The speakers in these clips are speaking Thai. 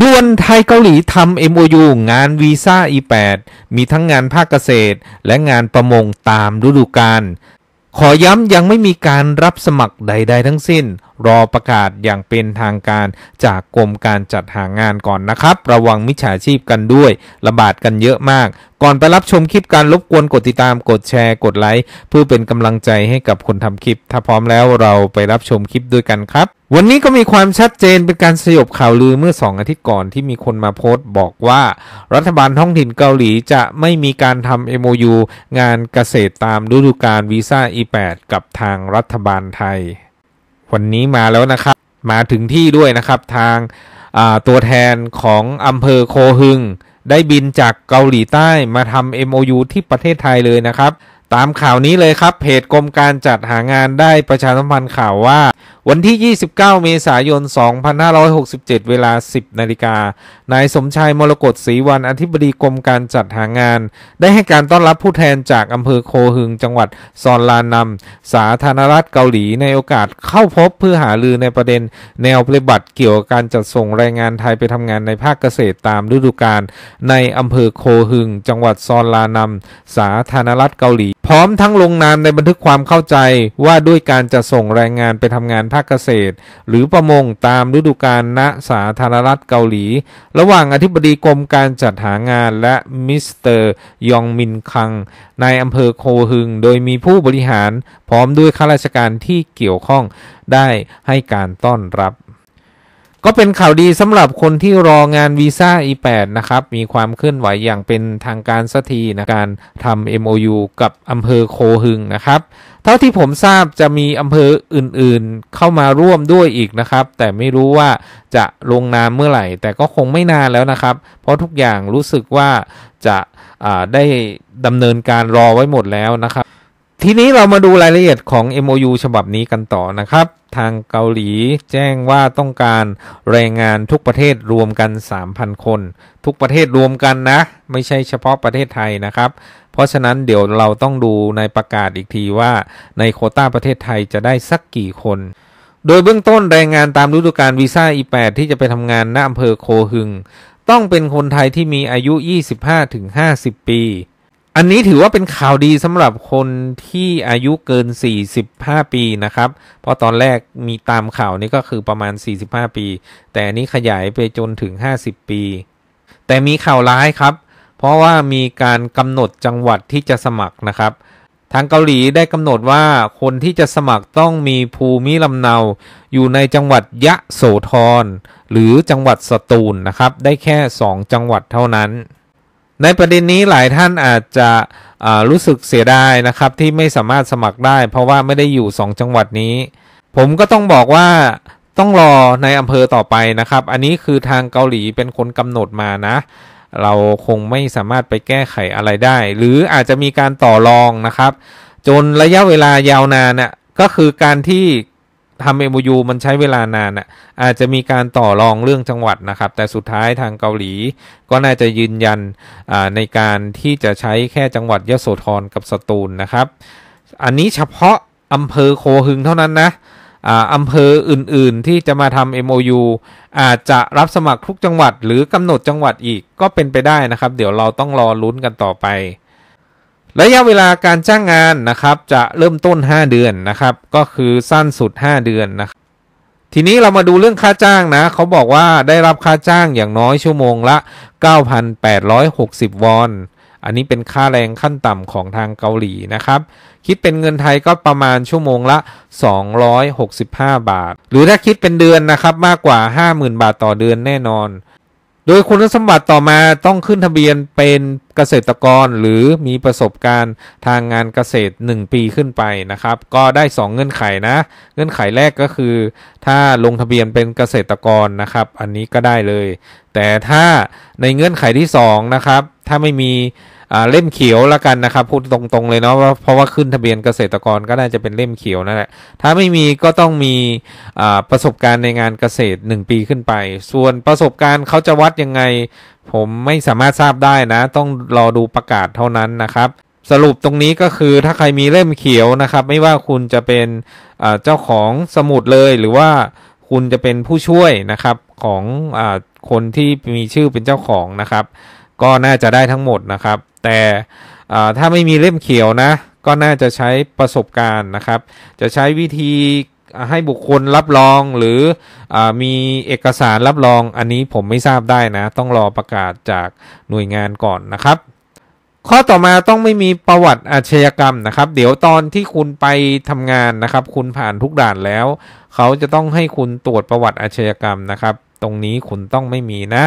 ด่วนไทยเกาหลีทำ MOU งานวีซ่า E8 มีทั้งงานภาคเกษตร และงานประมงตามฤดูกาลขอย้ำยังไม่มีการรับสมัครใดๆทั้งสิ้น รอประกาศอย่างเป็นทางการจากกรมการจัดหางานก่อนนะครับ ระวังมิจฉาชีพกันด้วย ระบาดกันเยอะมาก ก่อนไปรับชมคลิปการรบกวนกดติดตามกดแชร์กดไลค์ เพื่อเป็นกำลังใจให้กับคนทำคลิปถ้าพร้อมแล้วเราไปรับชมคลิปด้วยกันครับวันนี้ก็มีความชัดเจนเป็นการสยบข่าวลือเมื่อ 2 อาทิตย์ก่อนที่มีคนมาโพสต์บอกว่า รัฐบาลท้องถิ่นเกาหลีจะไม่มีการทำ MOU งานเกษตรตามฤดูกาลวีซ่า E8 กับทางรัฐบาลไทย วันนี้มาแล้วนะครับ มาถึงที่ด้วยนะครับทางตัวแทนของอำเภอโคหึง ได้บินจากเกาหลีใต้มาทำ MOU ที่ประเทศไทยเลยนะครับ ตามข่าวนี้เลยครับเพจกรมการจัดหางานได้ประชาสัมพันธ์ข่าวว่าวันที่ 29 เมษายน 2567 เวลา 10 นาฬิกานายสมชาย มรกตศรีวัน อธิบดีกรมการจัดหางาน ได้ให้การต้อนรับผู้แทนจาก อำเภอโคหึง จังหวัดซอนลานนำ สาธารณรัฐเกาหลี ในโอกาสเข้าพบเพื่อหาลือในประเด็นแนวปฏิบัติเกี่ยวกับการจัดส่งแรงงานไทยไปทำงานในภาคเกษตรตามฤดูกาลในอำเภอโคหึง จังหวัดซอนลานนำสาธารณรัฐเกาหลีพร้อมทั้งลงนามในบันทึกความเข้าใจว่าด้วยการจะส่งแรงงานไปทำงานภาคเกษตรหรือประมงตามฤดูกาลณสาธารณรัฐเกาหลี ระหว่างอธิบดีกรมการจัดหางานและมิสเตอร์ยองมินคังนายอำเภอโคหึงโดยมีผู้บริหารพร้อมด้วยข้าราชการที่เกี่ยวข้องได้ให้การต้อนรับก็เป็นข่าวดีสำหรับคนที่รองานวีซ่า E8 นะครับ มีความเคลื่อนไหวอย่างเป็นทางการสักทีนะการทำ MOU กับอำเภอโคหึงนะครับ เท่าที่ผมทราบจะมีอำเภออื่น ๆ เข้ามาร่วมด้วยอีกนะครับ แต่ไม่รู้ว่าจะลงนามเมื่อไหร่ แต่ก็คงไม่นานแล้วนะครับ เพราะทุกอย่างรู้สึกว่าจะได้ดำเนินการรอไว้หมดแล้วนะครับทีนี้เรามาดูรายละเอียดของ MOU ฉบับนี้กันต่อนะครับ ทางเกาหลีแจ้งว่าต้องการแรงงานทุกประเทศรวมกัน 3,000 คน ทุกประเทศรวมกันนะ ไม่ใช่เฉพาะประเทศไทยนะครับ เพราะฉะนั้นเดี๋ยวเราต้องดูในประกาศอีกทีว่าในโคต้าประเทศไทยจะได้สักกี่คนโดยเบื้องต้นแรงงานตามฤดูกาลวีซ่า E8 ที่จะไปทำงานณอำเภอโคหึง ต้องเป็นคนไทยที่มีอายุ 25-50 ปีอันนี้ถือว่าเป็นข่าวดีสำหรับคนที่อายุเกิน 45 ปีนะครับ เพราะตอนแรกมีตามข่าวนี้ก็คือประมาณ 45 ปี แต่อันนี้ขยายไปจนถึง 50 ปี แต่มีข่าวร้ายครับ เพราะว่ามีการกำหนดจังหวัดที่จะสมัครนะครับ ทางเกาหลีได้กำหนดว่าคนที่จะสมัครต้องมีภูมิลำเนาอยู่ในจังหวัดยะโสธรหรือจังหวัดสตูลนะครับ ได้แค่ 2 จังหวัดเท่านั้นในประเด็นนี้หลายท่านอาจจะรู้สึกเสียดายนะครับที่ไม่สามารถสมัครได้ เพราะว่าไม่ได้อยู่ 2 จังหวัดนี้ ผมก็ต้องบอกว่าต้องรอในอำเภอต่อไปนะครับ อันนี้คือทางเกาหลีเป็นคนกำหนดมานะ เราคงไม่สามารถไปแก้ไขอะไรได้ หรืออาจจะมีการต่อรองนะครับจนระยะเวลายาวนานนะ่ก็คือการที่ทำเอ็มยูมันใช้เวลานานอ่ะอาจจะมีการต่อรองเรื่องจังหวัดนะครับ แต่สุดท้ายทางเกาหลีก็น่าจะยืนยันในการที่จะใช้แค่จังหวัดยโสธรกับสตูลนะครับ อันนี้เฉพาะอำเภอโคหึงเท่านั้นนะอำเภออื่นๆ ที่จะมาทำ MOU อาจจะรับสมัครทุกจังหวัดหรือกำหนดจังหวัดอีกก็เป็นไปได้นะครับ เดี๋ยวเราต้องรอลุ้นกันต่อไประยะเวลาการจ้างงานนะครับจะเริ่มต้น 5 เดือนนะครับก็คือสั้นสุด 5 เดือนนะครับทีนี้เรามาดูเรื่องค่าจ้างนะเขาบอกว่าได้รับค่าจ้างอย่างน้อยชั่วโมงละ 9,860วอนอันนี้เป็นค่าแรงขั้นต่ำของทางเกาหลีนะครับคิดเป็นเงินไทยก็ประมาณชั่วโมงละ 265 บาท หรือถ้าคิดเป็นเดือนนะครับมากกว่า 50,000 บาทต่อเดือนแน่นอนโดยคุณสมบัติต่อมาต้องขึ้นทะเบียนเป็นเกษตรกร หรือมีประสบการณ์ทางงานเกษตร 1 ปีขึ้นไปนะครับ ก็ได้ 2 เงื่อนไขนะ เงื่อนไขแรกก็คือ ถ้าลงทะเบียนเป็นเกษตรกรนะครับ อันนี้ก็ได้เลย แต่ถ้าในเงื่อนไขที่ 2 นะครับ ถ้าไม่มีเล่มเขียวละกันนะครับ พูดตรงๆเลยเนาะว่าเพราะว่าขึ้นทะเบียนเกษตรกรก็น่าจะเป็นเล่มเขียวนั่นแหละถ้าไม่มีก็ต้องมีประสบการณ์ในงานเกษตร1ปีขึ้นไป ส่วนประสบการณ์เขาจะวัดยังไง ผมไม่สามารถทราบได้นะ ต้องรอดูประกาศเท่านั้นนะครับ สรุปตรงนี้ก็คือถ้าใครมีเล่มเขียวนะครับ ไม่ว่าคุณจะเป็นเจ้าของสมุดเลย หรือว่าคุณจะเป็นผู้ช่วยนะครับของอคนที่มีชื่อเป็นเจ้าของนะครับ ก็น่าจะได้ทั้งหมดนะครับแต่ถ้าไม่มีเล่มเขียวนะ ก็น่าจะใช้ประสบการณ์นะครับ จะใช้วิธีให้บุคคลรับรอง หรืออมีเอกสารรับรอง อันนี้ผมไม่ทราบได้นะ ต้องรอประกาศจากหน่วยงานก่อนนะครับ ข้อต่อมาต้องไม่มีประวัติอาชญากรรมนะครับ เดี๋ยวตอนที่คุณไปทำงานนะครับ คุณผ่านทุกด่านแล้ว เขาจะต้องให้คุณตรวจประวัติอาชญากรรมนะครับ ตรงนี้คุณต้องไม่มีนะ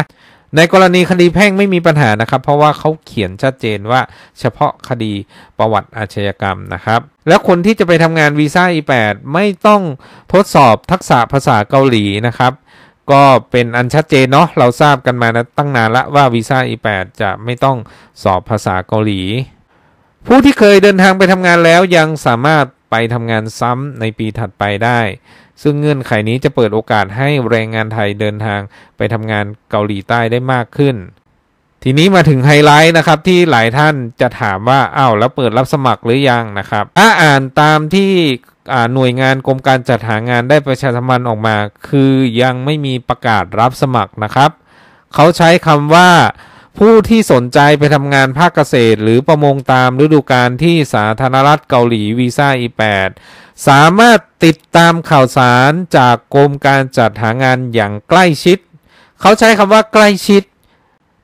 ในกรณีคดีแพ่งไม่มีปัญหานะครับ เพราะว่าเขาเขียนชัดเจนว่าเฉพาะคดีประวัติอาชญากรรมนะครับ และคนที่จะไปทำงานวีซ่า E8 ไม่ต้องทดสอบทักษะภาษาเกาหลีนะครับ ก็เป็นอันชัดเจนเนาะเราทราบกันมานะตั้งนานละว่าวีซ่า E8 จะไม่ต้องสอบภาษาเกาหลี ผู้ที่เคยเดินทางไปทำงานแล้วยังสามารถไปทำงานซ้ำในปีถัดไปได้ ซึ่งเงื่อนไขนี้จะเปิดโอกาสให้แรงงานไทยเดินทาง ไปทำงานเกาหลีใต้ได้มากขึ้น ทีนี้มาถึงไฮไลท์นะครับ ที่หลายท่านจะถามว่าอ้าวแล้วเปิดรับสมัครหรือยังนะครับถ้าอ่านตามที่หน่วยงานกรมการจัดหางานได้ประชาสัมพันธ์ออกมา คือยังไม่มีประกาศรับสมัครนะครับ เขาใช้คำว่าผู้ที่สนใจไปทำงานภาคเกษตร หรือประมงตามฤดูกาลที่สาธารณรัฐเกาหลี วีซ่า E8 สามารถติดตามข่าวสารจากกรมการจัดหางานอย่างใกล้ชิด เขาใช้คำว่าใกล้ชิด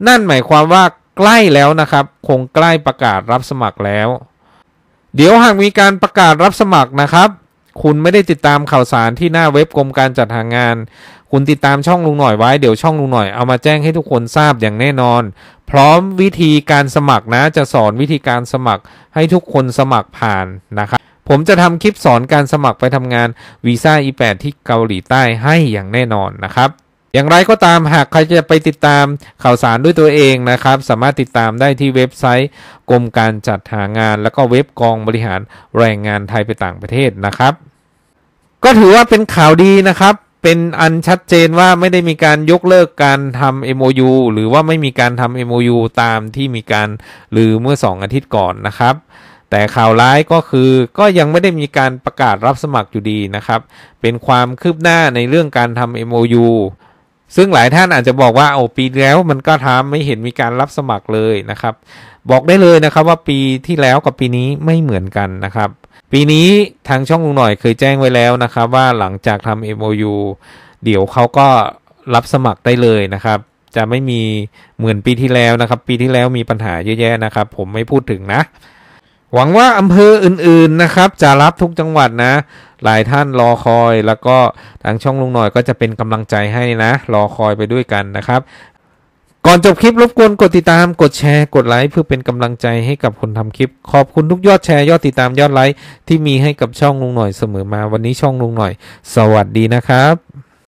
นั่นหมายความว่าใกล้แล้วนะครับ คงใกล้ประกาศรับสมัครแล้ว เดี๋ยวหากมีการประกาศรับสมัครนะครับ คุณไม่ได้ติดตามข่าวสารที่หน้าเว็บกรมการจัดหางานคุณติดตามช่องลุงหน่อยไว้เดี๋ยวช่องลุงหน่อยเอามาแจ้งให้ทุกคนทราบอย่างแน่นอน พร้อมวิธีการสมัคร นะจะสอนวิธีการสมัครให้ทุกคนสมัครผ่านนะครับ ผมจะทำคลิปสอนการสมัครไปทำงานวีซ่า E8 ที่เกาหลีใต้ให้อย่างแน่นอนนะครับ อย่างไรก็ตามหากใครจะไปติดตามข่าวสารด้วยตัวเองนะครับ สามารถติดตามได้ที่เว็บไซต์ กรมการจัดหางาน และก็เว็บกองบริหารแรงงานไทยไปต่างประเทศนะครับ ก็ถือว่าเป็นข่าวดีนะครับเป็นอันชัดเจนว่าไม่ได้มีการยกเลิกการทำ MOU หรือว่าไม่มีการทำ MOU ตามที่มีการหรือเมื่อ 2อาทิตย์ก่อนนะครับ แต่ข่าวร้ายก็คือก็ยังไม่ได้มีการประกาศรับสมัครอยู่ดีนะครับ เป็นความคืบหน้าในเรื่องการทำ MOU ซึ่งหลายท่านอาจจะบอกว่าโอ้ปีแล้วมันก็ทำไม่เห็นมีการรับสมัครเลยนะครับ บอกได้เลยนะครับว่าปีที่แล้วกับปีนี้ไม่เหมือนกันนะครับ ปีนี้ทางช่องลุงหน่อยเคยแจ้งไว้แล้วนะครับ ว่าหลังจากทำ MOU เดี๋ยวเขาก็รับสมัครได้เลยนะครับ จะไม่มีเหมือนปีที่แล้วนะครับ ปีที่แล้วมีปัญหาเยอะแยะนะครับ ผมไม่พูดถึงนะหวังว่าอำเภออื่นๆนะครับจะรับทุกจังหวัดนะ หลายท่านรอคอย แล้วก็ทางช่องลุงหน่อยก็จะเป็นกำลังใจให้นะ รอคอยไปด้วยกันนะครับ ก่อนจบคลิปรบกวนกดติดตามกดแชร์กดไลค์เพื่อเป็นกำลังใจให้กับคนทำคลิปขอบคุณทุกยอดแชร์ยอดติดตามยอดไลค์ที่มีให้กับช่องลุงหน่อยเสมอมาวันนี้ช่องลุงหน่อย สวัสดีนะครับ